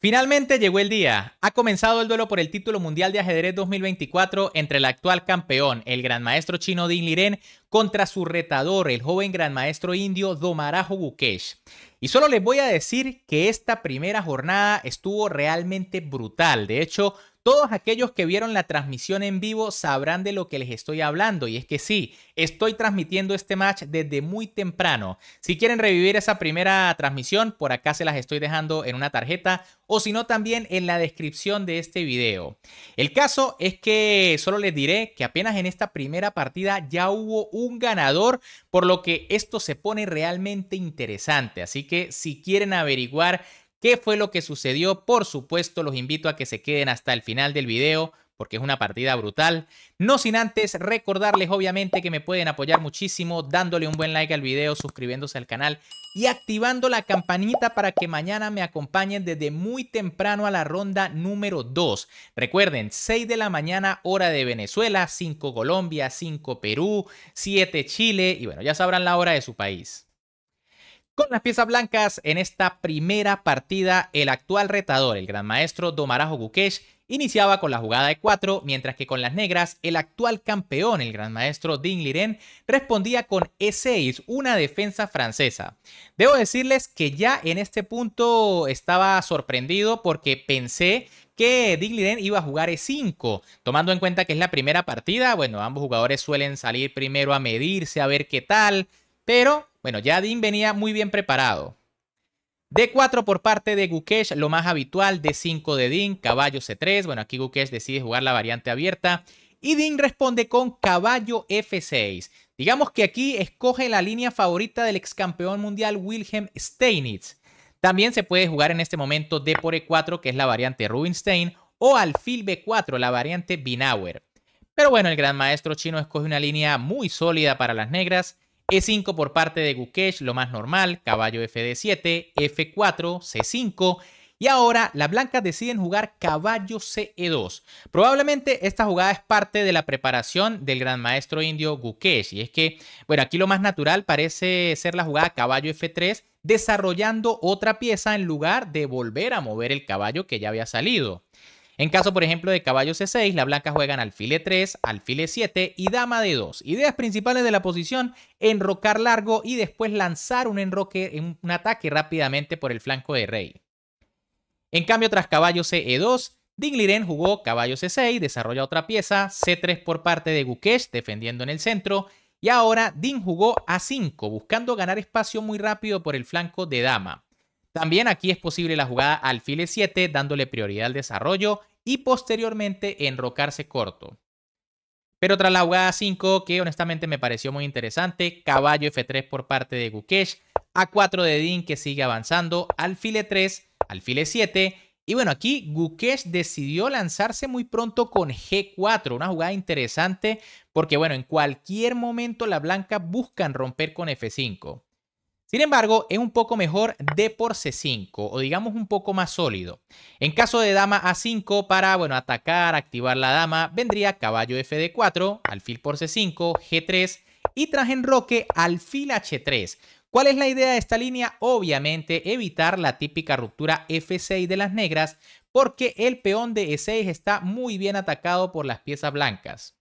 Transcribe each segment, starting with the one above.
Finalmente llegó el día. Ha comenzado el duelo por el título mundial de ajedrez 2024 entre el actual campeón, el gran maestro chino Din Liren, contra su retador, el joven gran maestro indio Domarajo Gukesh. Y solo les voy a decir que esta primera jornada estuvo realmente brutal. De hecho, todos aquellos que vieron la transmisión en vivo sabrán de lo que les estoy hablando. Y es que sí, estoy transmitiendo este match desde muy temprano. Si quieren revivir esa primera transmisión, por acá se las estoy dejando en una tarjeta o si no también en la descripción de este video. El caso es que solo les diré que apenas en esta primera partida ya hubo un ganador, por lo que esto se pone realmente interesante. Así que si quieren averiguar qué fue lo que sucedió, por supuesto los invito a que se queden hasta el final del video porque es una partida brutal. No sin antes recordarles obviamente que me pueden apoyar muchísimo dándole un buen like al video, suscribiéndose al canal y activando la campanita para que mañana me acompañen desde muy temprano a la ronda número 2. Recuerden, 6 de la mañana hora de Venezuela, 5 Colombia, 5 Perú, 7 Chile y bueno, ya sabrán la hora de su país. Con las piezas blancas, en esta primera partida, el actual retador, el gran maestro Domarajo Gukesh, iniciaba con la jugada de 4, mientras que con las negras, el actual campeón, el gran maestro Ding Liren, respondía con E6, una defensa francesa. Debo decirles que ya en este punto estaba sorprendido porque pensé que Ding Liren iba a jugar E5, tomando en cuenta que es la primera partida, bueno, ambos jugadores suelen salir primero a medirse, a ver qué tal, pero bueno, ya Dean venía muy bien preparado. D4 por parte de Gukesh, lo más habitual, D5 de Din, caballo C3. Bueno, aquí Gukesh decide jugar la variante abierta y Dean responde con caballo F6. Digamos que aquí escoge la línea favorita del ex campeón mundial Wilhelm Steinitz. También se puede jugar en este momento D por E4, que es la variante Rubinstein, o alfil B4, la variante Binauer. Pero bueno, el gran maestro chino escoge una línea muy sólida para las negras e5 por parte de Gukesh, lo más normal, caballo FD7, F4, C5. Y ahora las blancas deciden jugar caballo CE2. Probablemente esta jugada es parte de la preparación del gran maestro indio Gukesh. Y es que, bueno, aquí lo más natural parece ser la jugada caballo F3, desarrollando otra pieza en lugar de volver a mover el caballo que ya había salido. En caso, por ejemplo, de caballo C6, la blanca juegan alfil 3 e alfil 7 e y dama d 2 Ideas principales de la posición, enrocar largo y después lanzar un enroque, un ataque rápidamente por el flanco de rey. En cambio, tras caballo CE2, Ding Liren jugó caballo C6, desarrolla otra pieza, C3 por parte de Gukesh, defendiendo en el centro, y ahora Ding jugó A5, buscando ganar espacio muy rápido por el flanco de dama. También aquí es posible la jugada alfil e7 dándole prioridad al desarrollo y posteriormente enrocarse corto. Pero tras la jugada 5, que honestamente me pareció muy interesante, caballo f3 por parte de Gukesh, a4 de Dean que sigue avanzando, alfil e3, alfil e7, y bueno, aquí Gukesh decidió lanzarse muy pronto con G4, una jugada interesante porque bueno, en cualquier momento la blanca buscan romper con F5. Sin embargo, es un poco mejor D por C5 o digamos un poco más sólido. En caso de dama A5 para, bueno, atacar, activar la dama, vendría caballo FD4, alfil por C5, G3 y tras enroque alfil H3. ¿Cuál es la idea de esta línea? Obviamente evitar la típica ruptura F6 de las negras porque el peón de E6 está muy bien atacado por las piezas blancas.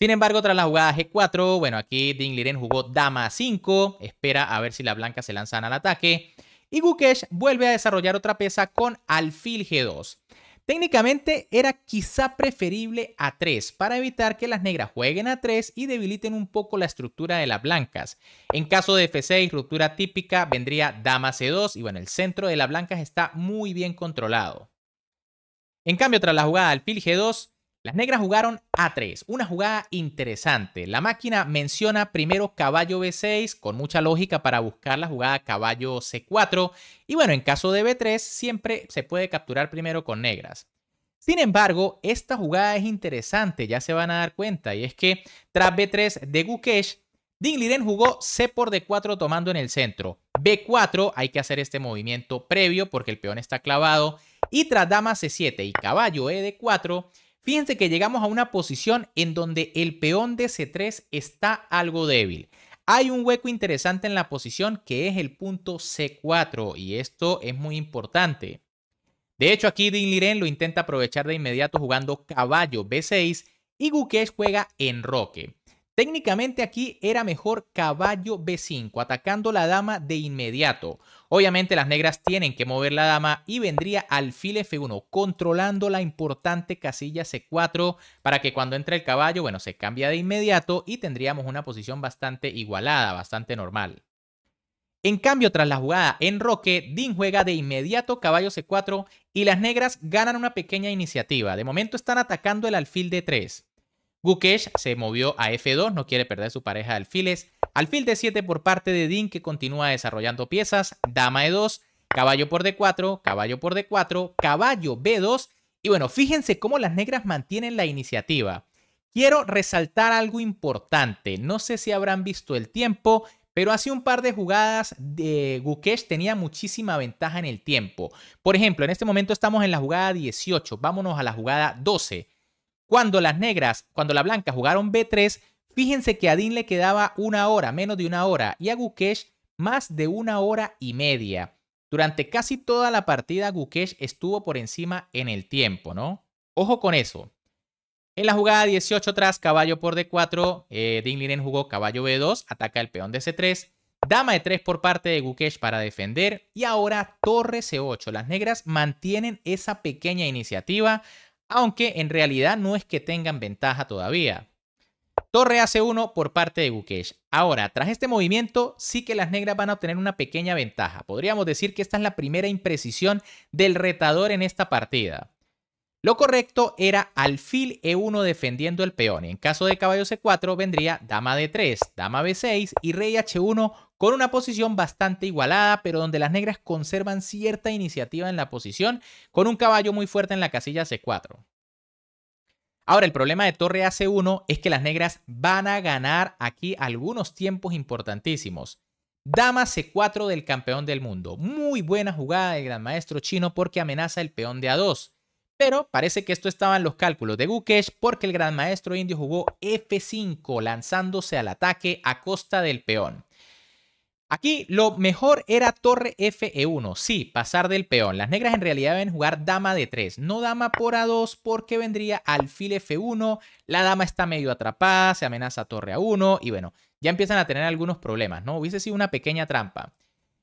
Sin embargo, tras la jugada G4, bueno, aquí Ding Liren jugó dama 5, espera a ver si las blancas se lanzan al ataque. Y Gukesh vuelve a desarrollar otra pieza con alfil G2. Técnicamente era quizá preferible a 3 para evitar que las negras jueguen a 3 y debiliten un poco la estructura de las blancas. En caso de F6, ruptura típica, vendría dama C2 y bueno, el centro de las blancas está muy bien controlado. En cambio, tras la jugada alfil G2, las negras jugaron A3, una jugada interesante. La máquina menciona primero caballo B6 con mucha lógica para buscar la jugada caballo C4 y bueno, en caso de B3 siempre se puede capturar primero con negras. Sin embargo, esta jugada es interesante, ya se van a dar cuenta, y es que tras B3 de Gukesh, Liren jugó C por D4 tomando en el centro. B4 hay que hacer este movimiento previo porque el peón está clavado. Y tras dama C7 y caballo E 4 Fíjense que llegamos a una posición en donde el peón de C3 está algo débil. Hay un hueco interesante en la posición que es el punto C4 y esto es muy importante. De hecho, aquí Din Liren lo intenta aprovechar de inmediato jugando caballo B6 y Gukesh juega en roque. Técnicamente aquí era mejor caballo B5, atacando la dama de inmediato. Obviamente las negras tienen que mover la dama y vendría alfil F1, controlando la importante casilla C4 para que cuando entre el caballo, bueno, se cambia de inmediato y tendríamos una posición bastante igualada, bastante normal. En cambio, tras la jugada en Roque, Dean juega de inmediato caballo C4 y las negras ganan una pequeña iniciativa. De momento están atacando el alfil D3. Gukesh se movió a F2, no quiere perder su pareja de alfiles. Alfil de 7 por parte de Dean, que continúa desarrollando piezas. Dama E2, caballo por D4, caballo por D4, caballo B2. Y bueno, fíjense cómo las negras mantienen la iniciativa. Quiero resaltar algo importante. No sé si habrán visto el tiempo, pero hace un par de jugadas de Gukesh tenía muchísima ventaja en el tiempo. Por ejemplo, en este momento estamos en la jugada 18, vámonos a la jugada 12. Cuando las negras, cuando la blanca jugaron B3, fíjense que a Din le quedaba una hora, menos de una hora, y a Gukesh más de una hora y media. Durante casi toda la partida, Gukesh estuvo por encima en el tiempo, ¿no? Ojo con eso. En la jugada 18 tras caballo por D4, eh, Ding jugó caballo B2, ataca el peón de C3, dama e 3 por parte de Gukesh para defender y ahora torre C8. Las negras mantienen esa pequeña iniciativa aunque en realidad no es que tengan ventaja todavía. Torre hace 1 por parte de Gukesh. Ahora, tras este movimiento, sí que las negras van a obtener una pequeña ventaja. Podríamos decir que esta es la primera imprecisión del retador en esta partida. Lo correcto era alfil e1 defendiendo el peón. En caso de caballo c4 vendría dama d3, dama b6 y rey h1 con una posición bastante igualada, pero donde las negras conservan cierta iniciativa en la posición con un caballo muy fuerte en la casilla c4. Ahora, el problema de torre ac1 es que las negras van a ganar aquí algunos tiempos importantísimos. Dama c4 del campeón del mundo. Muy buena jugada del gran maestro chino porque amenaza el peón de a2. Pero parece que esto estaban los cálculos de Gukesh porque el gran maestro indio jugó F5 lanzándose al ataque a costa del peón. Aquí lo mejor era torre Fe1, sí, pasar del peón. Las negras en realidad deben jugar dama de 3, no dama por A2 porque vendría alfil F1, la dama está medio atrapada, se amenaza torre A1 y bueno, ya empiezan a tener algunos problemas, ¿no? Hubiese sido una pequeña trampa.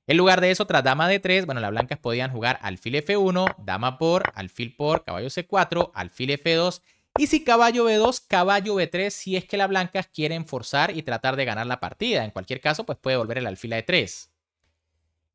En lugar de eso, tras dama de 3 bueno, las blancas podían jugar alfil F1, dama por, alfil por, caballo C4, alfil F2. Y si caballo B2, caballo B3, si es que las blancas quieren forzar y tratar de ganar la partida. En cualquier caso, pues puede volver el alfil de 3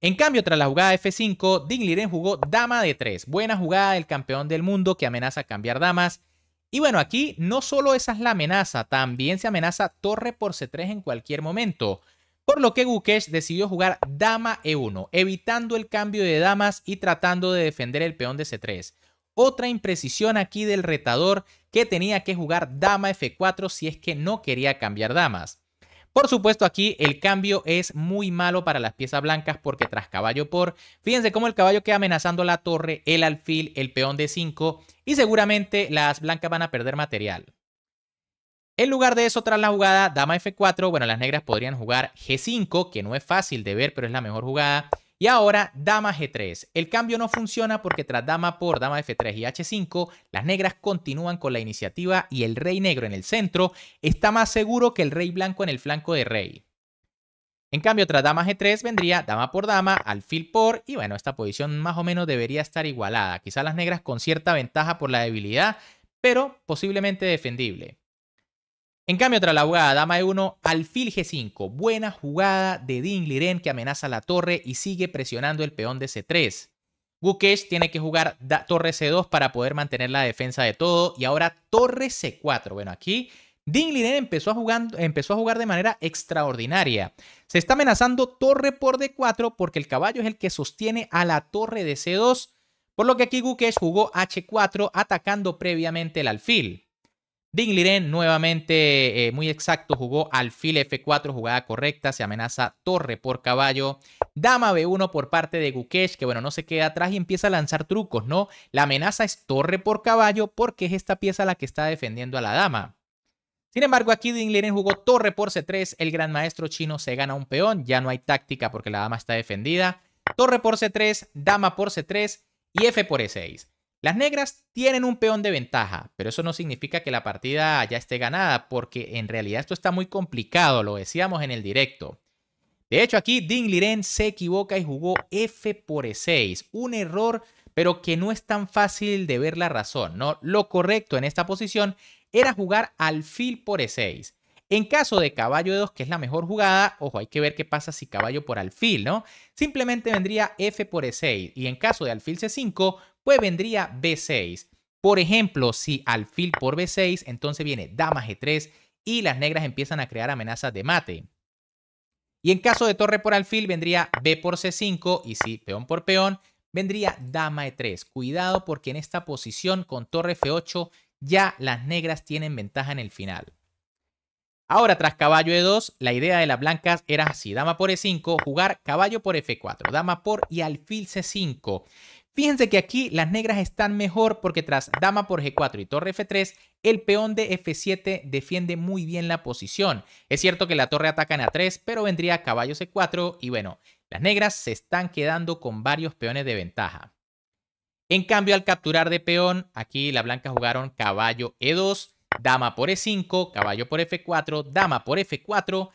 En cambio, tras la jugada F5, Ding Liren jugó dama de 3 Buena jugada del campeón del mundo que amenaza cambiar damas. Y bueno, aquí no solo esa es la amenaza, también se amenaza torre por C3 en cualquier momento por lo que Gukesh decidió jugar dama e1, evitando el cambio de damas y tratando de defender el peón de c3. Otra imprecisión aquí del retador que tenía que jugar dama f4 si es que no quería cambiar damas. Por supuesto aquí el cambio es muy malo para las piezas blancas porque tras caballo por, fíjense cómo el caballo queda amenazando la torre, el alfil, el peón de 5 y seguramente las blancas van a perder material. En lugar de eso, tras la jugada, dama F4, bueno, las negras podrían jugar G5, que no es fácil de ver, pero es la mejor jugada. Y ahora, dama G3. El cambio no funciona porque tras dama por dama F3 y H5, las negras continúan con la iniciativa y el rey negro en el centro está más seguro que el rey blanco en el flanco de rey. En cambio, tras dama G3 vendría dama por dama, alfil por, y bueno, esta posición más o menos debería estar igualada. Quizá las negras con cierta ventaja por la debilidad, pero posiblemente defendible. En cambio, otra la jugada, dama E1, alfil G5. Buena jugada de Ding Liren que amenaza la torre y sigue presionando el peón de C3. Gukesh tiene que jugar torre C2 para poder mantener la defensa de todo. Y ahora torre C4. Bueno, aquí Ding Liren empezó a, jugar, empezó a jugar de manera extraordinaria. Se está amenazando torre por D4 porque el caballo es el que sostiene a la torre de C2. Por lo que aquí Gukesh jugó H4 atacando previamente el alfil. Liren nuevamente eh, muy exacto, jugó alfil F4, jugada correcta, se amenaza torre por caballo, dama B1 por parte de Gukesh, que bueno, no se queda atrás y empieza a lanzar trucos, ¿no? La amenaza es torre por caballo porque es esta pieza la que está defendiendo a la dama. Sin embargo, aquí Liren jugó torre por C3, el gran maestro chino se gana un peón, ya no hay táctica porque la dama está defendida. Torre por C3, dama por C3 y F por E6. Las negras tienen un peón de ventaja, pero eso no significa que la partida ya esté ganada, porque en realidad esto está muy complicado, lo decíamos en el directo. De hecho, aquí Ding Liren se equivoca y jugó F por E6. Un error, pero que no es tan fácil de ver la razón, ¿no? Lo correcto en esta posición era jugar alfil por E6. En caso de caballo de 2, que es la mejor jugada, ojo, hay que ver qué pasa si caballo por alfil, ¿no? Simplemente vendría F por E6 y en caso de alfil C5, pues vendría B6. Por ejemplo, si alfil por B6, entonces viene dama G3 y las negras empiezan a crear amenazas de mate. Y en caso de torre por alfil vendría B por C5 y si peón por peón vendría dama E3. Cuidado porque en esta posición con torre F8 ya las negras tienen ventaja en el final. Ahora, tras caballo E2, la idea de las blancas era así, dama por E5, jugar caballo por F4, dama por y alfil C5. Fíjense que aquí las negras están mejor porque tras dama por G4 y torre F3, el peón de F7 defiende muy bien la posición. Es cierto que la torre ataca en A3, pero vendría caballo C4 y bueno, las negras se están quedando con varios peones de ventaja. En cambio, al capturar de peón, aquí las blancas jugaron caballo E2, dama por E5, caballo por F4, dama por F4.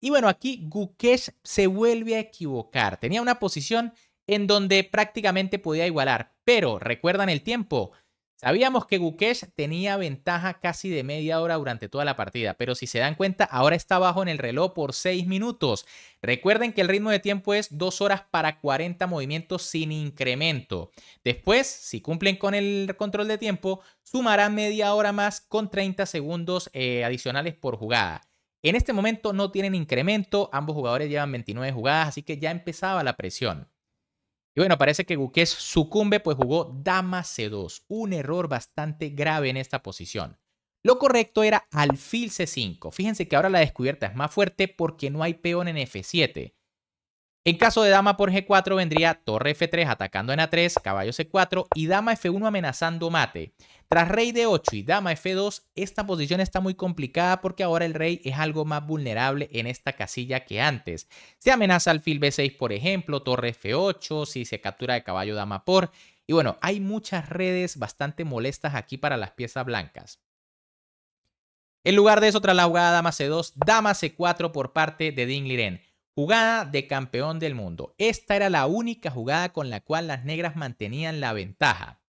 Y bueno, aquí Gukesh se vuelve a equivocar. Tenía una posición en donde prácticamente podía igualar. Pero, ¿recuerdan el tiempo? Sabíamos que Gukesh tenía ventaja casi de media hora durante toda la partida, pero si se dan cuenta, ahora está bajo en el reloj por 6 minutos. Recuerden que el ritmo de tiempo es 2 horas para 40 movimientos sin incremento. Después, si cumplen con el control de tiempo, sumará media hora más con 30 segundos eh, adicionales por jugada. En este momento no tienen incremento, ambos jugadores llevan 29 jugadas, así que ya empezaba la presión. Y bueno, parece que Guqués sucumbe, pues jugó dama c2, un error bastante grave en esta posición. Lo correcto era alfil c5. Fíjense que ahora la descubierta es más fuerte porque no hay peón en f7. En caso de dama por G4 vendría torre F3 atacando en A3, caballo C4 y dama F1 amenazando mate. Tras rey D8 y dama F2, esta posición está muy complicada porque ahora el rey es algo más vulnerable en esta casilla que antes. Se amenaza al alfil B6 por ejemplo, torre F8, si se captura de caballo dama por... Y bueno, hay muchas redes bastante molestas aquí para las piezas blancas. En lugar de eso, tras la jugada dama C2, dama C4 por parte de Ding Liren. Jugada de campeón del mundo. Esta era la única jugada con la cual las negras mantenían la ventaja.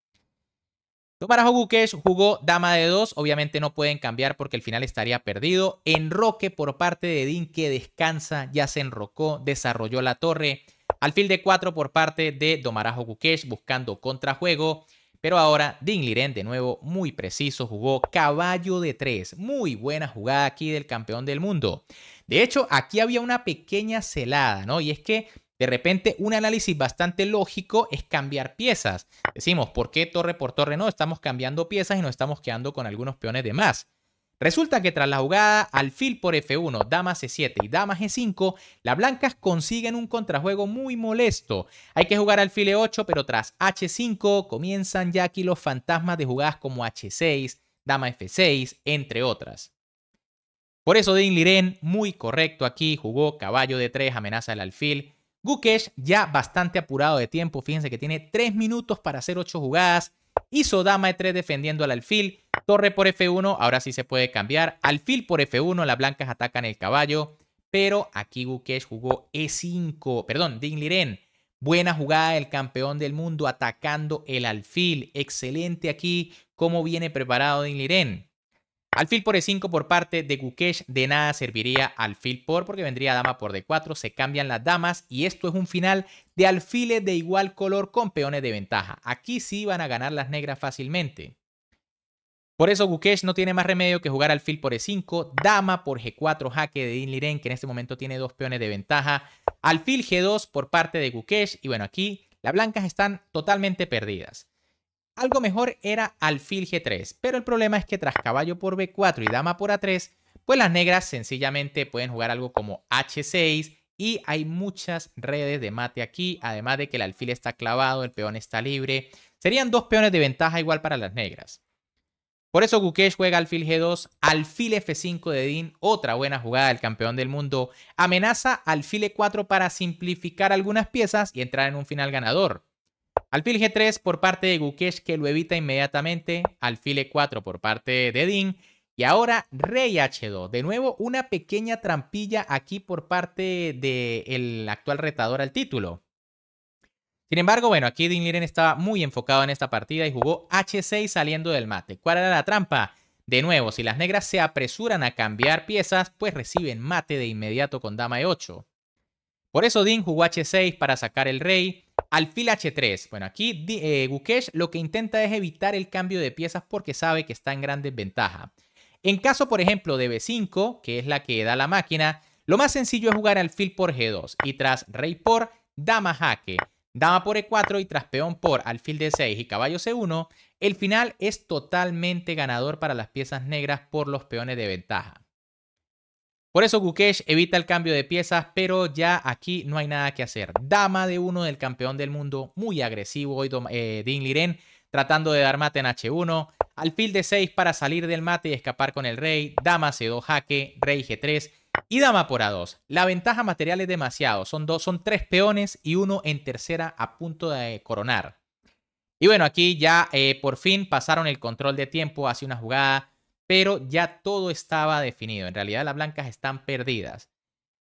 Tomara Gukesh jugó dama de dos. Obviamente no pueden cambiar porque el final estaría perdido. Enroque por parte de Din que descansa, ya se enrocó, desarrolló la torre. Alfil de 4 por parte de Domara Gukesh buscando contrajuego. Pero ahora Din Liren de nuevo muy preciso jugó caballo de 3. Muy buena jugada aquí del campeón del mundo. De hecho, aquí había una pequeña celada, ¿no? Y es que de repente un análisis bastante lógico es cambiar piezas. Decimos, ¿por qué torre por torre no? Estamos cambiando piezas y nos estamos quedando con algunos peones de más. Resulta que tras la jugada alfil por F1, dama C7 y dama G5, las blancas consiguen un contrajuego muy molesto. Hay que jugar alfil E8, pero tras H5 comienzan ya aquí los fantasmas de jugadas como H6, dama F6, entre otras. Por eso Dean Liren, muy correcto aquí, jugó caballo de tres, amenaza el alfil. Gukesh ya bastante apurado de tiempo, fíjense que tiene 3 minutos para hacer 8 jugadas. Hizo dama de 3 defendiendo al alfil, torre por F1, ahora sí se puede cambiar. Alfil por F1, las blancas atacan el caballo, pero aquí Gukesh jugó E5, perdón, Dean Liren. Buena jugada del campeón del mundo atacando el alfil. Excelente aquí cómo viene preparado Dean Liren. Alfil por E5 por parte de Gukesh, de nada serviría alfil por porque vendría dama por D4, se cambian las damas y esto es un final de alfiles de igual color con peones de ventaja. Aquí sí van a ganar las negras fácilmente. Por eso Gukesh no tiene más remedio que jugar alfil por E5, dama por G4, jaque de Din Liren que en este momento tiene dos peones de ventaja, alfil G2 por parte de Gukesh y bueno, aquí las blancas están totalmente perdidas. Algo mejor era alfil G3, pero el problema es que tras caballo por B4 y dama por A3, pues las negras sencillamente pueden jugar algo como H6 y hay muchas redes de mate aquí, además de que el alfil está clavado, el peón está libre. Serían dos peones de ventaja igual para las negras. Por eso Gukesh juega alfil G2, alfil F5 de Dean, otra buena jugada del campeón del mundo, amenaza alfil E4 para simplificar algunas piezas y entrar en un final ganador. Alfil G3 por parte de Gukesh que lo evita inmediatamente. Alfil E4 por parte de Dean. Y ahora Rey H2. De nuevo una pequeña trampilla aquí por parte del actual retador al título. Sin embargo, bueno, aquí Din Liren estaba muy enfocado en esta partida y jugó H6 saliendo del mate. ¿Cuál era la trampa? De nuevo, si las negras se apresuran a cambiar piezas, pues reciben mate de inmediato con dama E8. Por eso Dean jugó H6 para sacar el rey. Alfil H3. Bueno, aquí eh, lo que intenta es evitar el cambio de piezas porque sabe que está en gran desventaja. En caso, por ejemplo, de B5, que es la que da la máquina, lo más sencillo es jugar alfil por G2 y tras rey por dama jaque, dama por E4 y tras peón por alfil D6 y caballo C1, el final es totalmente ganador para las piezas negras por los peones de ventaja. Por eso Gukesh evita el cambio de piezas, pero ya aquí no hay nada que hacer. Dama de uno del campeón del mundo, muy agresivo hoy Ding eh, Liren, tratando de dar mate en H1. Alfil de 6 para salir del mate y escapar con el rey. Dama C2 jaque, rey G3 y dama por A2. La ventaja material es demasiado. Son, dos, son tres peones y uno en tercera a punto de coronar. Y bueno, aquí ya eh, por fin pasaron el control de tiempo hace una jugada pero ya todo estaba definido. En realidad las blancas están perdidas.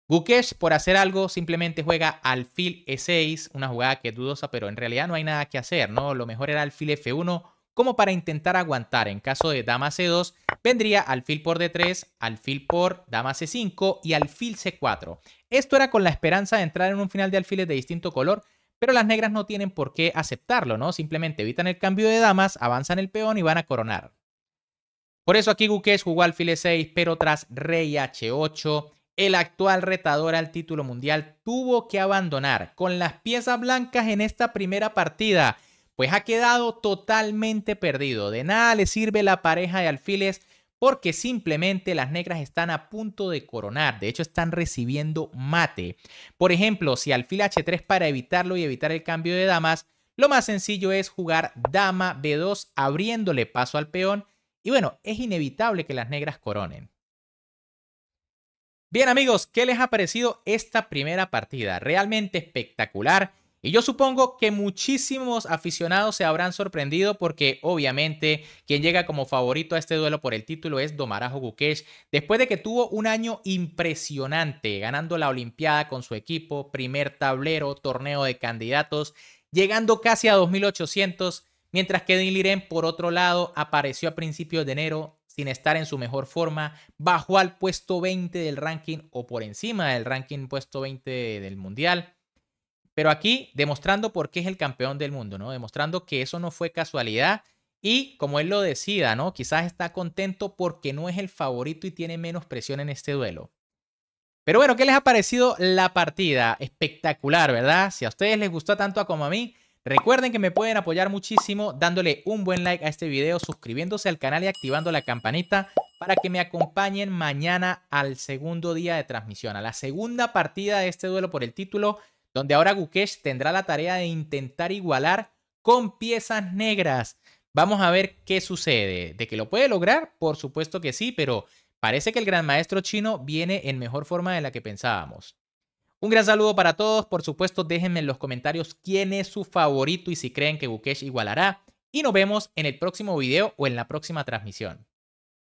Gukesh, por hacer algo, simplemente juega alfil E6, una jugada que es dudosa, pero en realidad no hay nada que hacer, ¿no? Lo mejor era alfil F1 como para intentar aguantar. En caso de dama C2, vendría alfil por D3, alfil por dama C5 y alfil C4. Esto era con la esperanza de entrar en un final de alfiles de distinto color, pero las negras no tienen por qué aceptarlo, ¿no? Simplemente evitan el cambio de damas, avanzan el peón y van a coronar. Por eso aquí Guqués jugó alfil E6, pero tras rey H8, el actual retador al título mundial tuvo que abandonar con las piezas blancas en esta primera partida, pues ha quedado totalmente perdido. De nada le sirve la pareja de alfiles porque simplemente las negras están a punto de coronar, de hecho están recibiendo mate. Por ejemplo, si alfil h3 para evitarlo y evitar el cambio de damas, lo más sencillo es jugar dama b2 abriéndole paso al peón y bueno, es inevitable que las negras coronen. Bien amigos, ¿qué les ha parecido esta primera partida? Realmente espectacular. Y yo supongo que muchísimos aficionados se habrán sorprendido porque obviamente quien llega como favorito a este duelo por el título es Domarajo Gukesh, después de que tuvo un año impresionante, ganando la Olimpiada con su equipo, primer tablero, torneo de candidatos, llegando casi a 2800 Mientras que Dean por otro lado, apareció a principios de enero sin estar en su mejor forma, bajó al puesto 20 del ranking o por encima del ranking puesto 20 del mundial. Pero aquí demostrando por qué es el campeón del mundo, ¿no? Demostrando que eso no fue casualidad y como él lo decida, ¿no? Quizás está contento porque no es el favorito y tiene menos presión en este duelo. Pero bueno, ¿qué les ha parecido la partida? Espectacular, ¿verdad? Si a ustedes les gustó tanto como a mí, Recuerden que me pueden apoyar muchísimo dándole un buen like a este video, suscribiéndose al canal y activando la campanita para que me acompañen mañana al segundo día de transmisión, a la segunda partida de este duelo por el título, donde ahora Gukesh tendrá la tarea de intentar igualar con piezas negras. Vamos a ver qué sucede. ¿De que lo puede lograr? Por supuesto que sí, pero parece que el gran maestro chino viene en mejor forma de la que pensábamos. Un gran saludo para todos. Por supuesto, déjenme en los comentarios quién es su favorito y si creen que Bukesh igualará. Y nos vemos en el próximo video o en la próxima transmisión.